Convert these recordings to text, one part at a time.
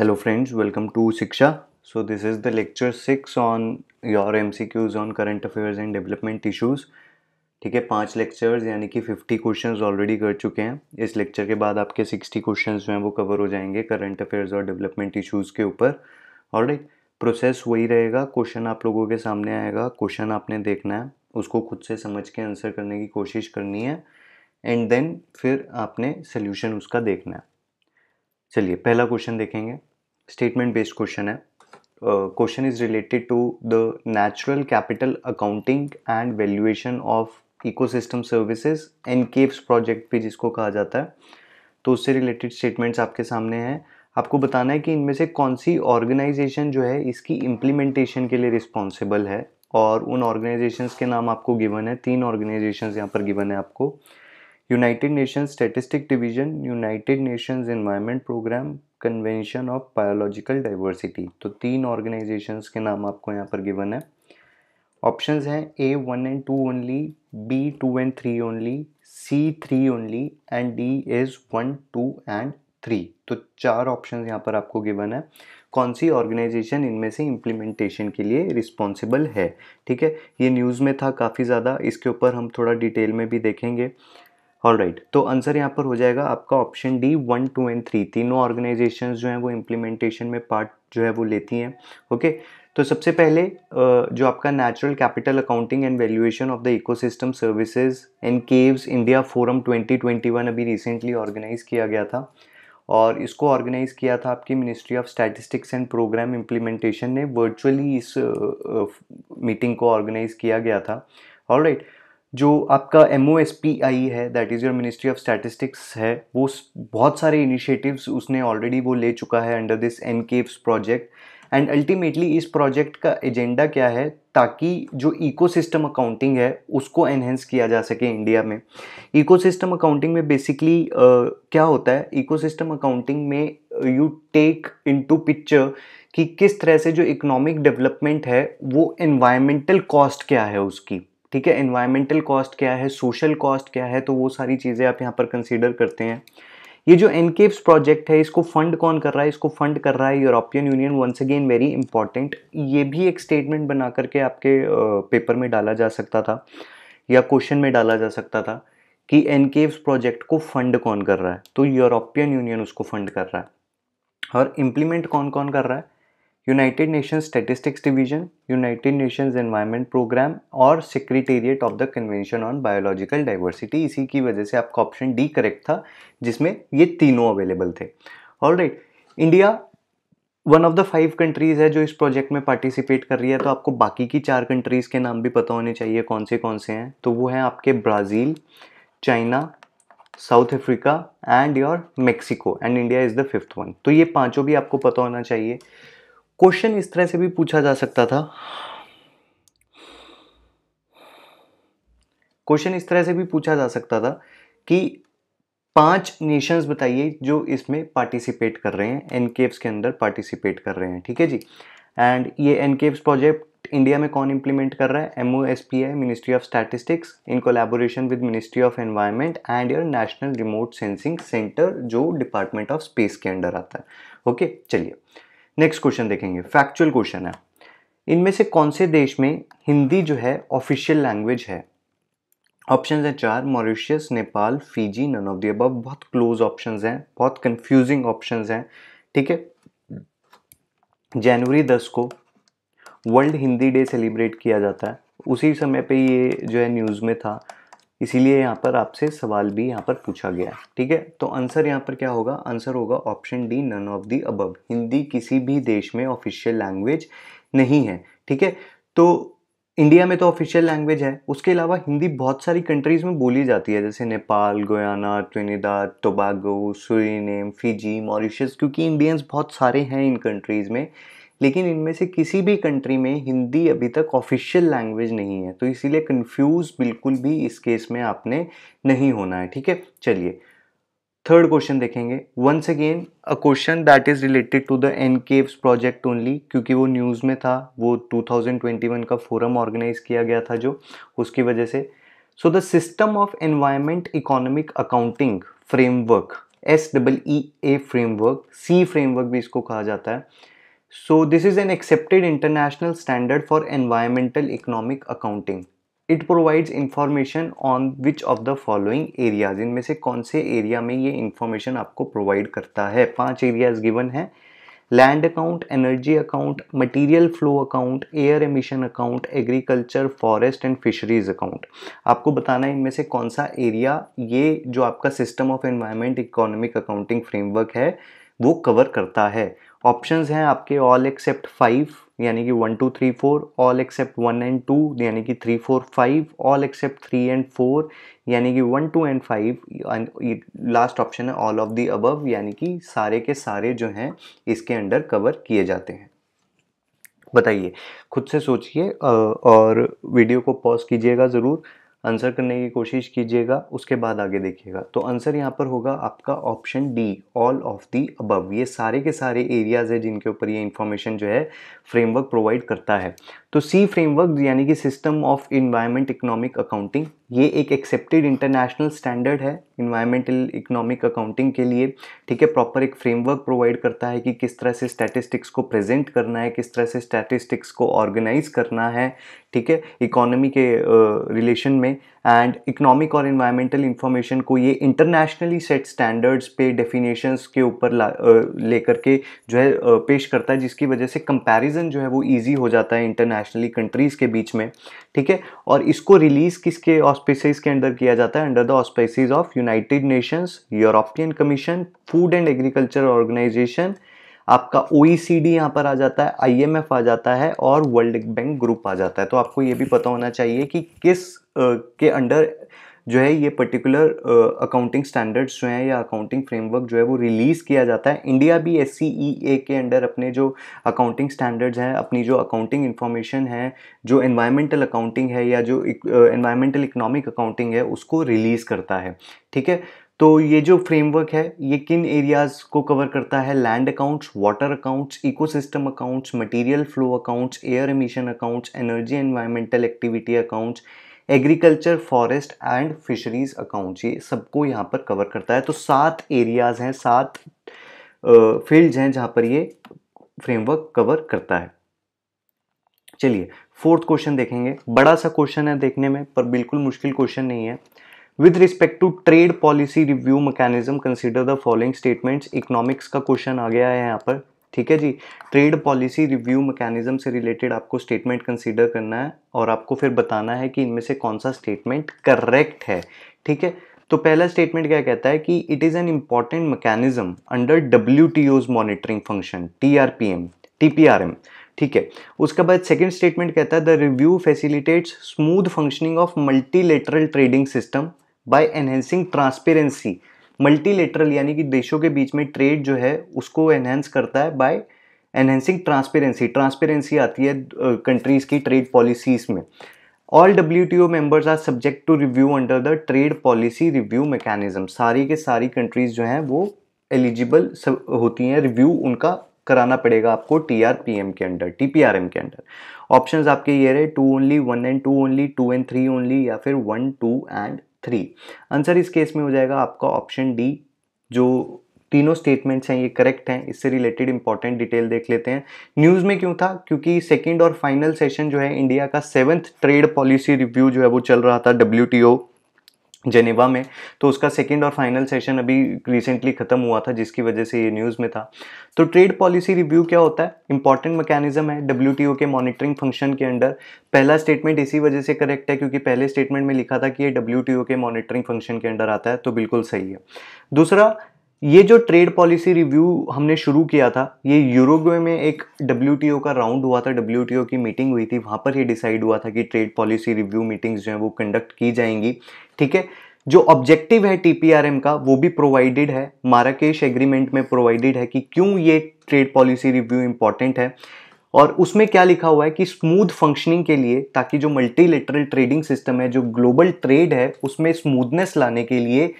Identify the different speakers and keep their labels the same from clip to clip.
Speaker 1: Welcome to Shiksha so this is the lecture six on your M C Qs on current affairs and development issues ठीक है पांच lectures यानी कि fifty questions already कर चुके हैं इस लेक्चर के बाद आपके सिक्सटी क्वेश्चंस जो हैं वो कवर हो जाएंगे करंट अफेयर्स और डेवलपमेंट इशूज़ के ऊपर और प्रोसेस वही रहेगा क्वेश्चन आप लोगों के सामने आएगा क्वेश्चन आपने देखना है उसको खुद से समझ के आंसर करने की कोशिश करनी है एंड देन फिर आपने सोल्यूशन उसका देखना है चलिए पहला क्वेश्चन देखेंगे स्टेटमेंट बेस्ड क्वेश्चन है question is related to the natural capital accounting and valuation of ecosystem services and caves project भी जिसको कहा जाता है तो उससे रिलेटेड स्टेटमेंट्स आपके सामने हैं आपको बताना है कि इनमें से कौन सी ऑर्गेनाइजेशन जो है इसकी इम्प्लीमेंटेशन के लिए रिस्पॉन्सिबल है और उन ऑर्गेनाइजेशंस के नाम आपको गिवन है तीन ऑर्गेनाइजेशंस यहाँ पर गिवन है आपको United Nation Statistic Division United Nations Environment Programme Convention of Biological Diversity तो तीन ऑर्गेनाइजेशंस के नाम आपको यहाँ पर गिवन है ऑप्शंस हैं A one and two only B two and three only C three only and D is one two and three तो चार ऑप्शन यहाँ पर आपको गिवन है कौन सी ऑर्गेनाइजेशन इनमें से इम्प्लीमेंटेशन के लिए रिस्पॉन्सिबल है ठीक है ये न्यूज़ में था काफ़ी ज़्यादा इसके ऊपर हम थोड़ा डिटेल में भी देखेंगे ऑल राइट right, तो आंसर यहाँ पर हो जाएगा आपका option D one two and three तीनों ऑर्गेनाइजेशन जो हैं वो इम्प्लीमेंटेशन में पार्ट जो है वो लेती हैं ओके okay? तो सबसे पहले जो आपका natural capital accounting and valuation of the ecosystem services and caves India forum 2021 अभी रिसेंटली ऑर्गेनाइज किया गया था और इसको ऑर्गेनाइज किया था आपकी Ministry of Statistics and Programme Implementation ने वर्चुअली इस मीटिंग को ऑर्गेनाइज किया गया था ऑल राइट right. जो आपका M O S P I है that is your Ministry of Statistics है वो बहुत सारे इनिशिएटिव्स उसने ऑलरेडी वो ले चुका है under this N caves project and ultimately इस प्रोजेक्ट का एजेंडा क्या है ताकि जो इको सिस्टम अकाउंटिंग है उसको एनहेंस किया जा सके इंडिया में इको सिस्टम अकाउंटिंग में बेसिकली uh, क्या होता है इको सिस्टम अकाउंटिंग में you take into picture कि किस तरह से जो इकोनॉमिक डेवलपमेंट है वो एनवायरमेंटल कॉस्ट क्या है उसकी ठीक है इन्वायरमेंटल कॉस्ट क्या है सोशल कॉस्ट क्या है तो वो सारी चीज़ें आप यहाँ पर कंसिडर करते हैं ये जो एनकेप्स प्रोजेक्ट है इसको फंड कौन कर रहा है इसको फंड कर रहा है European Union once again very important ये भी एक स्टेटमेंट बना करके आपके पेपर में डाला जा सकता था या क्वेश्चन में डाला जा सकता था कि एनकेव्स प्रोजेक्ट को फंड कौन कर रहा है तो यूरोपियन यूनियन उसको फंड कर रहा है और इम्प्लीमेंट कौन कौन कर रहा है United Nation Statistics Division United Nation Environment Programme और Secretariat of the Convention on Biological Diversity इसी की वजह से आपका ऑप्शन डी करेक्ट था जिसमें ये तीनों अवेलेबल थे all right India one of the five countries है जो इस प्रोजेक्ट में पार्टिसिपेट कर रही है तो आपको बाकी की चार कंट्रीज़ के नाम भी पता होने चाहिए कौन से कौन से हैं तो वो हैं आपके Brazil China South Africa and your Mexico and India is the fifth one तो ये पांचों भी आपको पता होना चाहिए क्वेश्चन इस तरह से भी पूछा जा सकता था क्वेश्चन इस तरह से भी पूछा जा सकता था कि पांच नेशंस बताइए जो इसमें पार्टिसिपेट कर रहे हैं एनकेव्स के अंदर पार्टिसिपेट कर रहे हैं ठीक है जी एंड ये एनकेव्स प्रोजेक्ट इंडिया में कौन इंप्लीमेंट कर रहा है M S P I Ministry of Statistics in collaboration with Ministry of Environment and your National Remote Sensing Centre जो डिपार्टमेंट ऑफ स्पेस के अंडर आता है ओके चलिए नेक्स्ट क्वेश्चन देखेंगे फैक्चुअल क्वेश्चन है इनमें से कौन से देश में हिंदी जो है ऑफिशियल लैंग्वेज है ऑप्शन है चार Mauritius Nepal Fiji none of the अब बहुत क्लोज ऑप्शन हैं बहुत कंफ्यूजिंग ऑप्शन हैं ठीक है जनवरी दस को वर्ल्ड हिंदी डे सेलिब्रेट किया जाता है उसी समय पे ये जो है न्यूज़ में था इसीलिए यहाँ पर आपसे सवाल भी यहाँ पर पूछा गया है ठीक है तो आंसर यहाँ पर क्या होगा आंसर होगा option D none of the above Hindi किसी भी देश में ऑफिशियल लैंग्वेज नहीं है ठीक है तो इंडिया में तो ऑफिशियल लैंग्वेज है उसके अलावा हिंदी बहुत सारी कंट्रीज़ में बोली जाती है जैसे Nepal Guyana Trinidad Tobago Suriname Fiji Mauritius क्योंकि इंडियंस बहुत सारे हैं इन कंट्रीज़ में लेकिन इनमें से किसी भी कंट्री में हिंदी अभी तक ऑफिशियल लैंग्वेज नहीं है तो इसीलिए कंफ्यूज बिल्कुल भी इस केस में आपने नहीं होना है ठीक है चलिए थर्ड क्वेश्चन देखेंगे once again a question that is related to the N caves project only क्योंकि वो न्यूज़ में था वो 2021 का फोरम ऑर्गेनाइज किया गया था जो उसकी वजह से so the system of environment economic accounting framework S double E A framework C framework भी इसको कहा जाता है so this is an accepted international standard for environmental economic accounting it provides information on which of the following areas इनमें से कौन से area में ये इंफॉर्मेशन आपको प्रोवाइड करता है पांच एरियाज गिवन है land account energy account material flow account air emission account agriculture forest and fisheries account आपको बताना है इनमें से कौन सा एरिया ये जो आपका system of environment economic accounting framework है वो कवर करता है ऑप्शन हैं आपके ऑल एक्सेप्ट फाइव यानी कि one two three four all except one and two यानी कि three four five all except three and four यानी कि one two and five last option है ऑल ऑफ दी अबव यानी कि सारे के सारे जो हैं इसके अंडर कवर किए जाते हैं बताइए खुद से सोचिए और वीडियो को पॉज कीजिएगा ज़रूर आंसर करने की कोशिश कीजिएगा उसके बाद आगे देखिएगा तो आंसर यहाँ पर होगा आपका option D all of the above ये सारे के सारे एरियाज है जिनके ऊपर ये इन्फॉर्मेशन जो है फ्रेमवर्क प्रोवाइड करता है तो सी फ्रेमवर्क यानी कि system of environment economic accounting ये एक एक्सेप्टेड इंटरनेशनल स्टैंडर्ड है इन्वायरमेंटल इकोनॉमिक अकाउंटिंग के लिए ठीक है प्रॉपर एक फ्रेमवर्क प्रोवाइड करता है कि किस तरह से स्टैटिस्टिक्स को प्रेजेंट करना है किस तरह से स्टैटिस्टिक्स को ऑर्गेनाइज करना है ठीक है इकोनॉमी के रिलेशन uh, में एंड इकोनॉमिक और इन्वायरमेंटल इन्फॉर्मेशन को ये इंटरनेशनली सेट स्टैंडर्ड्स पे डेफिनेशंस के ऊपर लेकर के जो है पेश करता है जिसकी वजह से कंपैरिजन जो है वो इजी हो जाता है इंटरनेशनली कंट्रीज़ के बीच में ठीक है और इसको रिलीज़ किसके ऑस्पेसिस के अंडर किया जाता है under the auspices of United Nations European Commission Food and Agriculture Organization आपका ओ ई सी डी यहाँ पर आ जाता है आई एम एफ आ जाता है और वर्ल्ड बैंक ग्रुप आ जाता है तो आपको ये भी पता होना चाहिए कि किस के अंडर जो है ये पर्टिकुलर अकाउंटिंग स्टैंडर्ड्स जो हैं या अकाउंटिंग फ्रेमवर्क जो है वो रिलीज़ किया जाता है इंडिया भी एस e के अंडर अपने जो अकाउंटिंग स्टैंडर्ड्स हैं अपनी जो अकाउंटिंग इन्फॉर्मेशन है जो इन्वायरमेंटल अकाउंटिंग है या जो इन्वायरमेंटल इकनॉमिक अकाउंटिंग है उसको रिलीज़ करता है ठीक है तो ये जो फ्रेमवर्क है ये किन एरियाज़ को कवर करता है land accounts water accounts ecosystem accounts material flow accounts air emission accounts energy environmental activity accounts agriculture forest and fisheries account ये सबको यहाँ पर कवर करता है तो सात एरियाज़ हैं सात फील्ड्स हैं जहाँ पर ये फ्रेमवर्क कवर करता है चलिए फोर्थ क्वेश्चन देखेंगे बड़ा सा क्वेश्चन है देखने में पर बिल्कुल मुश्किल क्वेश्चन नहीं है with respect to trade policy review mechanism consider the following statements economics का क्वेश्चन आ गया है यहाँ पर ठीक है जी ट्रेड पॉलिसी रिव्यू मैकेनिज्म से रिलेटेड आपको स्टेटमेंट कंसीडर करना है और आपको फिर बताना है कि इनमें से कौन सा स्टेटमेंट करेक्ट है ठीक है तो पहला स्टेटमेंट क्या कहता है कि it is an important mechanism under W T O's monitoring function T R P M T P R M ठीक है उसके बाद सेकेंड स्टेटमेंट कहता है the review facilitates smooth functioning of multilateral trading system by enhancing transparency multilateral यानी कि देशों के बीच में ट्रेड जो है उसको एनहेंस करता है बाय एनहेंसिंग ट्रांसपेरेंसी ट्रांसपेरेंसी आती है कंट्रीज की ट्रेड पॉलिसीज में all W T O members are subject to review under the trade policy review mechanism सारी के सारी कंट्रीज जो हैं वो एलिजिबल होती हैं रिव्यू उनका कराना पड़ेगा आपको टी आर पी एम के under T P R M के अंडर ऑप्शन आपके ये रहे two only one and two only two and three only या फिर one two and three answer इस केस में हो जाएगा आपका ऑप्शन डी जो तीनों स्टेटमेंट्स हैं ये करेक्ट हैं इससे रिलेटेड इंपॉर्टेंट डिटेल देख लेते हैं न्यूज़ में क्यों था क्योंकि सेकंड और फाइनल सेशन जो है इंडिया का सेवन्थ ट्रेड पॉलिसी रिव्यू जो है वो चल रहा था डब्ल्यू जेनेवा में तो उसका सेकेंड और फाइनल सेशन अभी रिसेंटली ख़त्म हुआ था जिसकी वजह से ये न्यूज़ में था तो ट्रेड पॉलिसी रिव्यू क्या होता है इंपॉर्टेंट मैकेनिज्म है डब्ल्यू के मॉनिटरिंग फंक्शन के अंडर पहला स्टेटमेंट इसी वजह से करेक्ट है क्योंकि पहले स्टेटमेंट में लिखा था कि ये डब्ल्यू के मॉनिटरिंग फंक्शन के अंडर आता है तो बिल्कुल सही है दूसरा ये जो ट्रेड पॉलिसी रिव्यू हमने शुरू किया था ये यूरोगवे में एक डब्ल्यू का राउंड हुआ था डब्ल्यू की मीटिंग हुई थी वहाँ पर ये डिसाइड हुआ था कि ट्रेड पॉलिसी रिव्यू मीटिंग्स जो हैं वो कंडक्ट की जाएंगी ठीक है जो ऑब्जेक्टिव है टीपीआरएम का वो भी प्रोवाइडेड है माराकेश एग्रीमेंट में प्रोवाइडेड है कि क्यों ये ट्रेड पॉलिसी रिव्यू इंपॉर्टेंट है और उसमें क्या लिखा हुआ है कि स्मूथ फंक्शनिंग के लिए ताकि जो मल्टीलेटरल ट्रेडिंग सिस्टम है जो ग्लोबल ट्रेड है उसमें स्मूथनेस लाने के लिए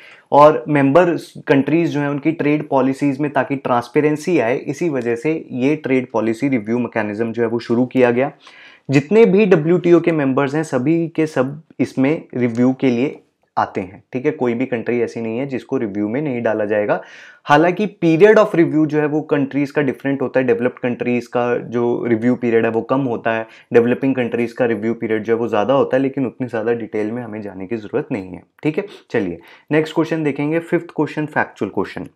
Speaker 1: और मेंबर कंट्रीज जो हैं उनकी ट्रेड पॉलिसीज़ में ताकि ट्रांसपेरेंसी आए इसी वजह से ये ट्रेड पॉलिसी रिव्यू मैकेनिज्म जो है वो शुरू किया गया जितने भी डब्ल्यू के मेंबर्स हैं सभी के सब इसमें रिव्यू के लिए आते हैं ठीक है कोई भी कंट्री ऐसी नहीं है जिसको रिव्यू में नहीं डाला जाएगा हालांकि पीरियड ऑफ रिव्यू जो है वो कंट्रीज़ का डिफरेंट होता है डेवलप्ड कंट्रीज़ का जो रिव्यू पीरियड है वो कम होता है डेवलपिंग कंट्रीज़ का रिव्यू पीरियड जो है वो ज़्यादा होता है लेकिन उतनी ज़्यादा डिटेल में हमें जाने की ज़रूरत नहीं है ठीक है चलिए नेक्स्ट क्वेश्चन देखेंगे fifth question factual question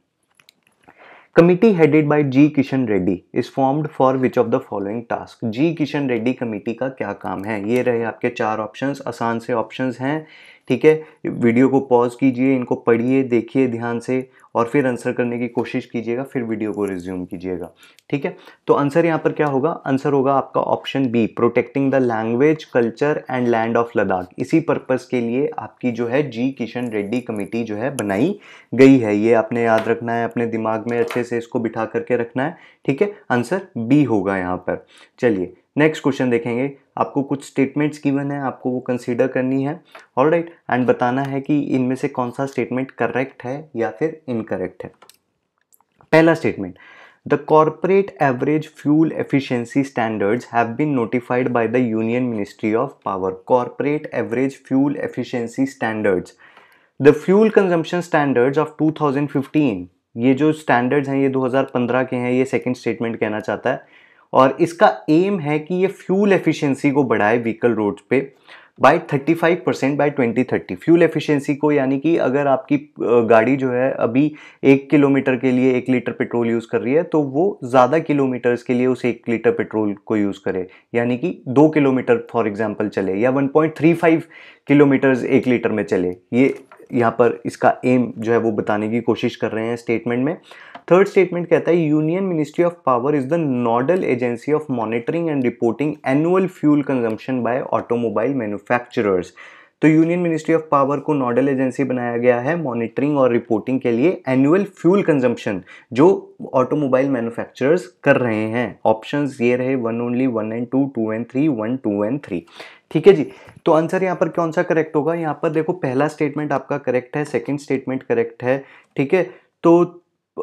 Speaker 1: committee headed by G Kishan Reddy is formed for which of the following task G Kishan Reddy committee का क्या काम है ये रहे आपके चार ऑप्शंस आसान से ऑप्शंस हैं ठीक है वीडियो को पॉज कीजिए इनको पढ़िए देखिए ध्यान से और फिर आंसर करने की कोशिश कीजिएगा फिर वीडियो को रिज्यूम कीजिएगा ठीक है तो आंसर यहाँ पर क्या होगा आंसर होगा आपका option B protecting the language culture and land of Ladakh इसी पर्पज़ के लिए आपकी जो है जी किशन रेड्डी कमेटी जो है बनाई गई है ये आपने याद रखना है अपने दिमाग में अच्छे से इसको बिठा करके रखना है ठीक है आंसर बी होगा यहाँ पर चलिए नेक्स्ट क्वेश्चन देखेंगे आपको कुछ स्टेटमेंट्स गिवन है आपको वो कंसीडर करनी है ऑल राइट एंड बताना है कि इनमें से कौन सा स्टेटमेंट करेक्ट है या फिर इनकरेक्ट है पहला statement the corporate average fuel efficiency standards have been notified by the Union Ministry of Power corporate average fuel efficiency standards the fuel consumption standards of 2015 ये जो स्टैंडर्ड्स हैं ये 2015 के हैं ये सेकंड स्टेटमेंट कहना चाहता है और इसका एम है कि ये फ्यूल एफिशिएंसी को बढ़ाए व्हीकल रोड्स पे by 35 percent by 2030 fuel efficiency को यानी कि अगर आपकी गाड़ी जो है अभी एक किलोमीटर के लिए एक लीटर पेट्रोल यूज़ कर रही है तो वो ज़्यादा किलोमीटर्स के लिए उस एक लीटर पेट्रोल को यूज़ करे यानी कि दो किलोमीटर फॉर एग्जांपल चले या 1.35 किलोमीटर्स एक लीटर में चले ये यहाँ पर इसका एम जो है वो बताने की कोशिश कर रहे हैं स्टेटमेंट में थर्ड स्टेटमेंट कहता है Union Ministry of Power is the nodal agency of monitoring and reporting annual fuel consumption by automobile manufacturers तो यूनियन मिनिस्ट्री ऑफ पावर को नोडल एजेंसी बनाया गया है मॉनिटरिंग और रिपोर्टिंग के लिए एनुअल फ्यूल कंजम्पशन जो ऑटोमोबाइल मैन्युफैक्चरर्स कर रहे हैं ऑप्शंस ये रहे one only one and two two and three one two and three ठीक है जी तो आंसर यहाँ पर कौन सा करेक्ट होगा यहाँ पर देखो पहला स्टेटमेंट आपका करेक्ट है सेकेंड स्टेटमेंट करेक्ट है ठीक है तो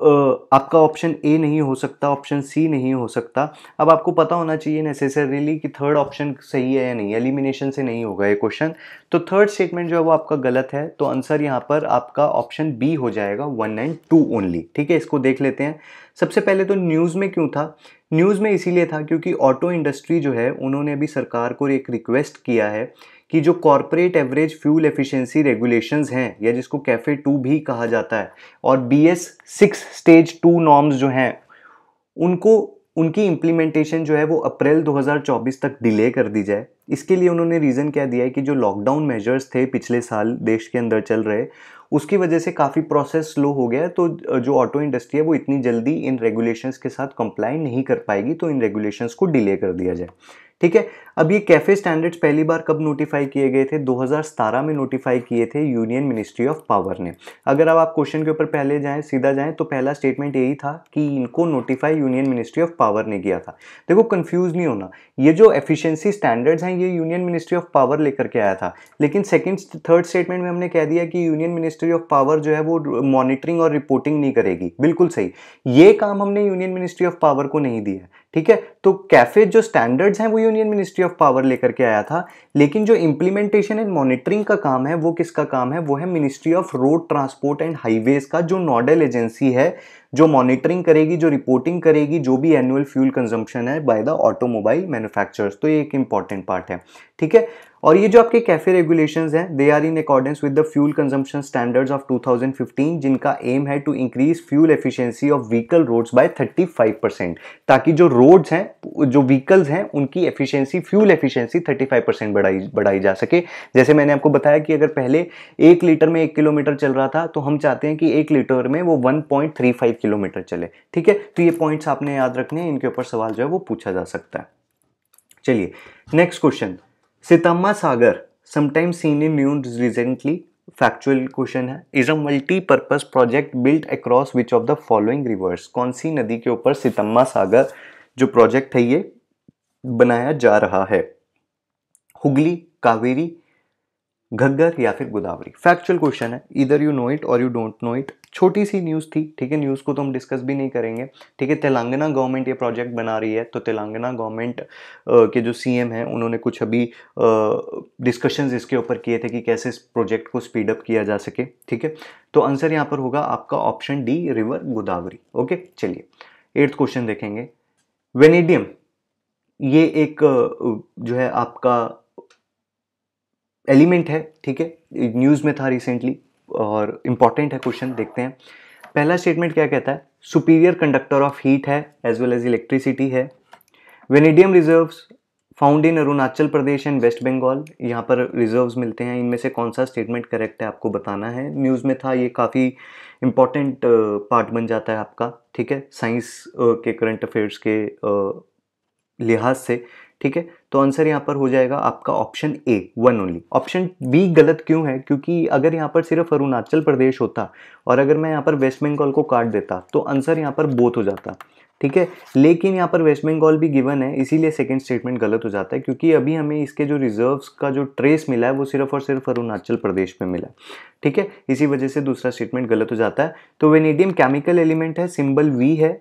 Speaker 1: आपका ऑप्शन ए नहीं हो सकता ऑप्शन सी नहीं हो सकता अब आपको पता होना चाहिए नेसेसरीली कि थर्ड ऑप्शन सही है या नहीं एलिमिनेशन से नहीं होगा ये क्वेश्चन तो थर्ड स्टेटमेंट जो है वो आपका गलत है तो आंसर यहाँ पर आपका ऑप्शन बी हो जाएगा वन एंड टू ओनली ठीक है इसको देख लेते हैं सबसे पहले तो न्यूज़ में क्यों था न्यूज़ में इसीलिए था क्योंकि ऑटो इंडस्ट्री जो है उन्होंने अभी सरकार को एक रिक्वेस्ट किया है कि जो corporate average fuel efficiency regulations हैं या जिसको कैफे टू भी कहा जाता है और B S six stage two norms जो हैं उनको उनकी इम्प्लीमेंटेशन जो है वो अप्रैल 2024 तक डिले कर दी जाए इसके लिए उन्होंने रीज़न क्या दिया है कि जो लॉकडाउन मेजर्स थे पिछले साल देश के अंदर चल रहे उसकी वजह से काफ़ी प्रोसेस स्लो हो गया तो जो ऑटो इंडस्ट्री है वो इतनी जल्दी इन रेगुलेशंस के साथ कंप्लाई नहीं कर पाएगी तो इन रेगुलेशंस को डिले कर दिया जाए ठीक है अब ये कैफ़े स्टैंडर्ड्स पहली बार कब नोटिफाई किए गए थे 2017 में नोटिफाई किए थे यूनियन मिनिस्ट्री ऑफ पावर ने अगर अब आप क्वेश्चन के ऊपर पहले जाएं सीधा जाएं तो पहला स्टेटमेंट यही था कि इनको notify Union Ministry of Power ने किया था देखो कंफ्यूज नहीं होना ये जो एफिशिएंसी स्टैंडर्ड्स हैं ये यूनियन मिनिस्ट्री ऑफ पावर लेकर के आया था लेकिन सेकेंड थर्ड स्टेटमेंट में हमने कह दिया कि यूनियन मिनिस्ट्री ऑफ पावर जो है वो मॉनिटरिंग और रिपोर्टिंग नहीं करेगी बिल्कुल सही ये काम हमने यूनियन मिनिस्ट्री ऑफ पावर को नहीं दिया ठीक है तो कैफे जो स्टैंडर्ड्स हैं वो यूनियन मिनिस्ट्री ऑफ पावर लेकर के आया था लेकिन जो इम्प्लीमेंटेशन एंड मॉनिटरिंग का काम है वो किसका काम है वो है Ministry of Road Transport and Highways का जो नोडल एजेंसी है जो मॉनिटरिंग करेगी जो रिपोर्टिंग करेगी जो भी एनुअल फ्यूल कंजम्पशन है बाय द ऑटोमोबाइल मैन्युफैक्चरर्स तो ये एक इंपॉर्टेंट पार्ट है ठीक है और ये जो आपके कैफे रेगुलेशंस हैं they are in accordance with the fuel consumption standards of 2015 जिनका एम है to increase fuel efficiency of vehicle roads by 35 percent ताकि जो रोड्स हैं जो व्हीकल्स हैं उनकी एफिशिएंसी फ्यूल एफिशिएंसी 35 परसेंट बढ़ाई बढ़ाई जा सके जैसे मैंने आपको बताया कि अगर पहले एक लीटर में एक किलोमीटर चल रहा था तो हम चाहते हैं कि एक लीटर में वो वन किलोमीटर चले ठीक है तो ये पॉइंट्स आपने याद रखने हैं इनके ऊपर सवाल जो है वो पूछा जा सकता है चलिए next question Sitamma Sagar sometimes seen in news recently factual question है is a multipurpose project built across which of the following rivers कौन सी नदी के ऊपर सितम्मा सागर जो प्रोजेक्ट है ये बनाया जा रहा है हुगली कावेरी घग्गर या फिर गोदावरी फैक्चुअल क्वेश्चन है इधर यू नो इट और यू डोंट नो इट छोटी सी न्यूज़ थी ठीक है न्यूज़ को तो हम डिस्कस भी नहीं करेंगे ठीक है तेलंगाना गवर्नमेंट ये प्रोजेक्ट बना रही है तो तेलंगाना गवर्नमेंट के जो सीएम हैं उन्होंने कुछ अभी डिस्कशंस इसके ऊपर किए थे कि कैसे इस प्रोजेक्ट को स्पीडअप किया जा सके ठीक है तो आंसर यहाँ पर होगा आपका option D river Godavari okay चलिए एट्थ क्वेश्चन देखेंगे वेनेडियम ये एक जो है आपका एलिमेंट है ठीक है न्यूज़ में था रिसेंटली और इंपॉर्टेंट है क्वेश्चन देखते हैं पहला स्टेटमेंट क्या कहता है सुपीरियर कंडक्टर ऑफ हीट है एज वेल एज इलेक्ट्रिसिटी है vanadium reserves found in Arunachal Pradesh and West Bengal यहाँ पर रिजर्व्स मिलते हैं इनमें से कौन सा स्टेटमेंट करेक्ट है आपको बताना है न्यूज़ में था ये काफ़ी इंपॉर्टेंट पार्ट बन जाता है आपका ठीक है साइंस के करंट अफेयर्स के लिहाज से ठीक है तो आंसर यहाँ पर हो जाएगा आपका option A one only option B गलत क्यों है क्योंकि अगर यहाँ पर सिर्फ अरुणाचल प्रदेश होता और अगर मैं यहाँ पर वेस्ट बंगाल को काट देता तो आंसर यहाँ पर बोथ हो जाता ठीक है लेकिन यहाँ पर वेस्ट बंगाल भी गिवन है इसीलिए सेकेंड स्टेटमेंट गलत हो जाता है क्योंकि अभी हमें इसके जो रिजर्व्स का जो ट्रेस मिला है वो सिर्फ और सिर्फ अरुणाचल प्रदेश में मिला ठीक है इसी वजह से दूसरा स्टेटमेंट गलत हो जाता है तो वेनेडियम केमिकल एलिमेंट है सिंबल वी है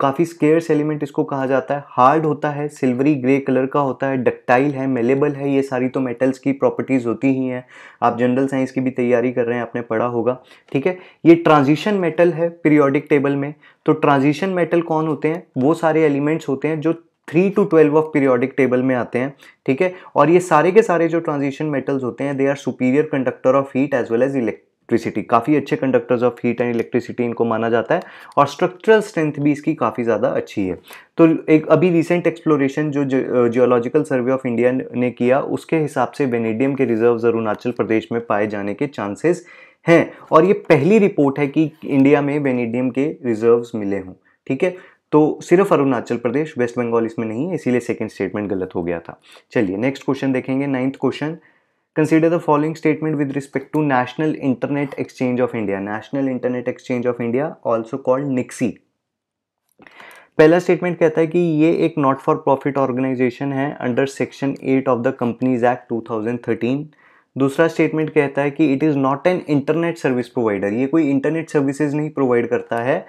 Speaker 1: काफ़ी स्केयर्स एलिमेंट इसको कहा जाता है हार्ड होता है सिल्वरी ग्रे कलर का होता है है डक्टाइल है मेलेबल है ये सारी तो मेटल्स की प्रॉपर्टीज़ होती ही हैं आप जनरल साइंस की भी तैयारी कर रहे हैं आपने पढ़ा होगा ठीक है ये ट्रांजिशन मेटल है पीरियोडिक टेबल में तो ट्रांजिशन मेटल कौन होते हैं वो सारे एलिमेंट्स होते हैं जो three to twelve of periodic table में आते हैं ठीक है और ये सारे के सारे जो ट्रांजिशन मेटल्स होते हैं they are superior conductor of heat as well as electric electricity काफ़ी अच्छे conductors of heat and electricity इनको माना जाता है और स्ट्रक्चरल स्ट्रेंथ भी इसकी काफ़ी ज़्यादा अच्छी है तो एक अभी रिसेंट एक्सप्लोरेशन जो जियोलॉजिकल सर्वे ऑफ इंडिया ने किया उसके हिसाब से वेनेडियम के रिजर्व अरुणाचल प्रदेश में पाए जाने के चांसेस हैं और ये पहली रिपोर्ट है कि इंडिया में वेनेडियम के रिजर्व्स मिले हों ठीक है तो सिर्फ अरुणाचल प्रदेश वेस्ट बंगाल इसमें नहीं है इसीलिए सेकंड स्टेटमेंट गलत हो गया था चलिए नेक्स्ट क्वेश्चन देखेंगे ninth question Consider the following statement with respect to National Internet Exchange of India. National Internet Exchange of India also called NIXI. पहला स्टेटमेंट कहता है कि ये एक नॉट फॉर प्रॉफिट ऑर्गेनाइजेशन है under section 8 of the companies act 2013 दूसरा statement कहता है कि it is not an internet service provider ये कोई इंटरनेट सर्विसेज नहीं प्रोवाइड करता है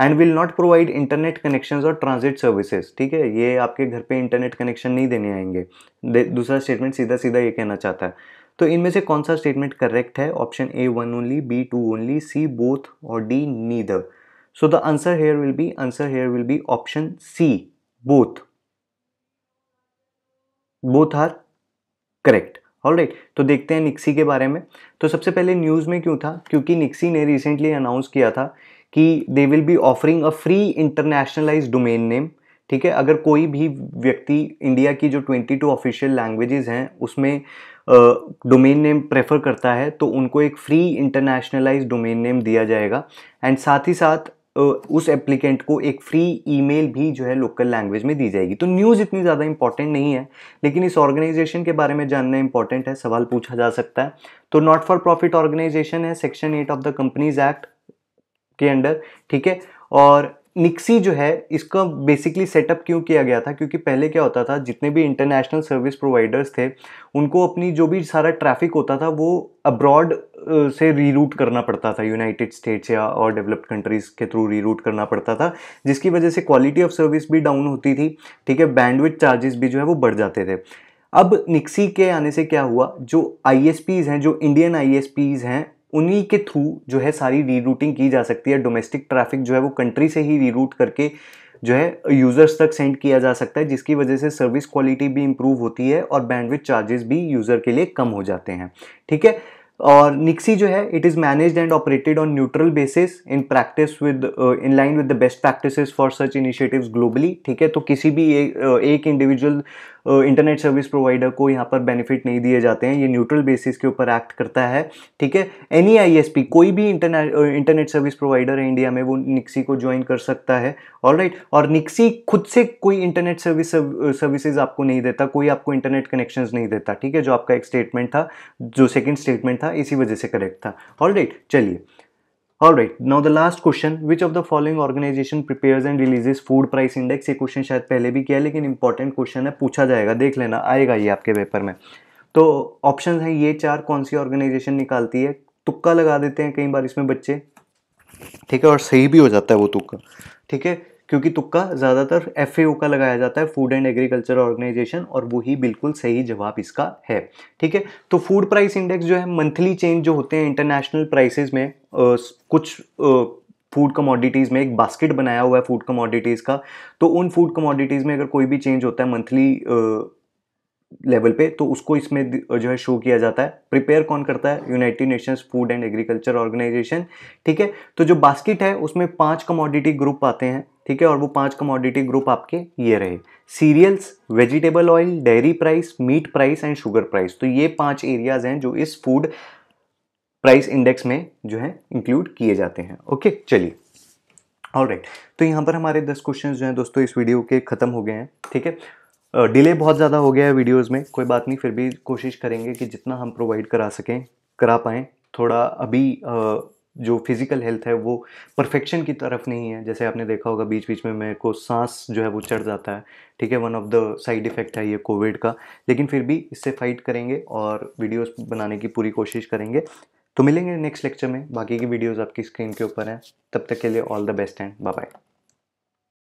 Speaker 1: and will not provide internet connection और ट्रांजिट सर्विसेज ठीक है ये आपके घर पे इंटरनेट कनेक्शन नहीं देने आएंगे दूसरा स्टेटमेंट सीधा सीधा ये कहना चाहता है तो इनमें से कौन सा स्टेटमेंट करेक्ट है option A one only B two only C both और D neither so the answer here will be answer here will be option C both both are correct all right तो देखते हैं निक्सी के बारे में तो सबसे पहले न्यूज़ में क्यों था क्योंकि निक्सी ने रिसेंटली अनाउंस किया था कि they will be offering a free internationalize domain name ठीक है अगर कोई भी व्यक्ति इंडिया की जो 22 ऑफिशियल लैंग्वेजेस हैं उसमें डोमेन नेम प्रेफर करता है तो उनको एक फ्री इंटरनेशनलाइज डोमेन नेम दिया जाएगा एंड साथ ही साथ उस एप्लीकेंट को एक फ्री ईमेल भी जो है लोकल लैंग्वेज में दी जाएगी तो न्यूज़ इतनी ज़्यादा इंपॉर्टेंट नहीं है लेकिन इस ऑर्गेनाइजेशन के बारे में जानना इंपॉर्टेंट है सवाल पूछा जा सकता है तो नॉट फॉर प्रॉफिट ऑर्गेनाइजेशन है section eight of the companies act के अंडर ठीक है और निक्सी जो है इसका बेसिकली सेटअप क्यों किया गया था क्योंकि पहले क्या होता था जितने भी इंटरनेशनल सर्विस प्रोवाइडर्स थे उनको अपनी जो भी सारा ट्रैफिक होता था वो अब्रॉड से रीरूट करना पड़ता था यूनाइटेड स्टेट्स या और डेवलप्ड कंट्रीज़ के थ्रू रीरूट करना पड़ता था जिसकी वजह से क्वालिटी ऑफ सर्विस भी डाउन होती थी ठीक है बैंडविड चार्जेस भी जो है वो बढ़ जाते थे अब निक्सी के आने से क्या हुआ जो आई हैं जो इंडियन आई हैं उन्हीं के थ्रू जो है सारी री रूटिंग की जा सकती है डोमेस्टिक ट्रैफिक जो है वो कंट्री से ही री रूट करके जो है यूज़र्स तक सेंड किया जा सकता है जिसकी वजह से सर्विस क्वालिटी भी इम्प्रूव होती है और बैंडविथ चार्जेस भी यूज़र के लिए कम हो जाते हैं ठीक है और निक्सी जो है it is manage and operated on neutral basis in practice with in line with the best practices for such initiatives globally ठीक है तो किसी भी ए, uh, एक इंडिविजुअल इंटरनेट सर्विस प्रोवाइडर को यहाँ पर बेनिफिट नहीं दिए जाते हैं ये न्यूट्रल बेसिस के ऊपर एक्ट करता है ठीक है एनी आईएसपी e कोई भी इंटरनेट इंटरनेट सर्विस प्रोवाइडर है इंडिया में वो निक्सी को ज्वाइन कर सकता है ऑल right? और निक्सी खुद से कोई इंटरनेट सर्विस सर्विसेज आपको नहीं देता कोई आपको इंटरनेट कनेक्शन नहीं देता ठीक है जो आपका एक स्टेटमेंट था जो सेकेंड स्टेटमेंट था इसी वजह से करेक्ट था ऑल right? चलिए right now the last question which of the following organization prepare and releases food price index ये क्वेश्चन शायद पहले भी किया लेकिन इंपॉर्टेंट क्वेश्चन है पूछा जाएगा देख लेना आएगा ये आपके पेपर में तो ऑप्शन है ये चार कौन सी ऑर्गेनाइजेशन निकालती है तुक्का लगा देते हैं कई बार इसमें बच्चे ठीक है और सही भी हो जाता है वो तुक्का ठीक है क्योंकि तुक्का ज़्यादातर एफ का लगाया जाता है फूड एंड एग्रीकल्चर ऑर्गेनाइजेशन और वही बिल्कुल सही जवाब इसका है ठीक है तो फूड प्राइस इंडेक्स जो है मंथली चेंज जो होते हैं इंटरनेशनल प्राइसेज में आ, कुछ आ, फूड कमोडिटीज़ में एक बास्केट बनाया हुआ है फूड कमोडिटीज़ का तो उन फूड कमोडिटीज़ में अगर कोई भी चेंज होता है मंथली लेवल पे तो उसको इसमें जो है शो किया जाता है प्रिपेयर कौन करता है United Nations Food and Agriculture Organization ठीक है तो जो बास्केट है उसमें पांच कमोडिटी ग्रुप आते हैं ठीक है और वो पांच कमोडिटी ग्रुप आपके ये रहे cereals vegetable oil dairy price meat price and sugar price तो ये पांच एरियाज हैं जो इस फूड प्राइस इंडेक्स में जो है इंक्लूड किए जाते हैं ओके चलिए ऑल राइट तो यहाँ पर हमारे दस क्वेश्चन जो हैं दोस्तों इस वीडियो के ख़त्म हो गए हैं ठीक है डिले बहुत ज़्यादा हो गया है वीडियोस में कोई बात नहीं फिर भी कोशिश करेंगे कि जितना हम प्रोवाइड करा सकें करा पाएँ थोड़ा अभी जो फिज़िकल हेल्थ है वो परफेक्शन की तरफ नहीं है जैसे आपने देखा होगा बीच बीच में मेरे को सांस जो है वो चढ़ जाता है ठीक है one of the side effect है ये कोविड का लेकिन फिर भी इससे फाइट करेंगे और वीडियोस बनाने की पूरी कोशिश करेंगे तो मिलेंगे नेक्स्ट लेक्चर में बाकी की वीडियोस आपकी स्क्रीन के ऊपर हैं तब तक के लिए all the best and bye bye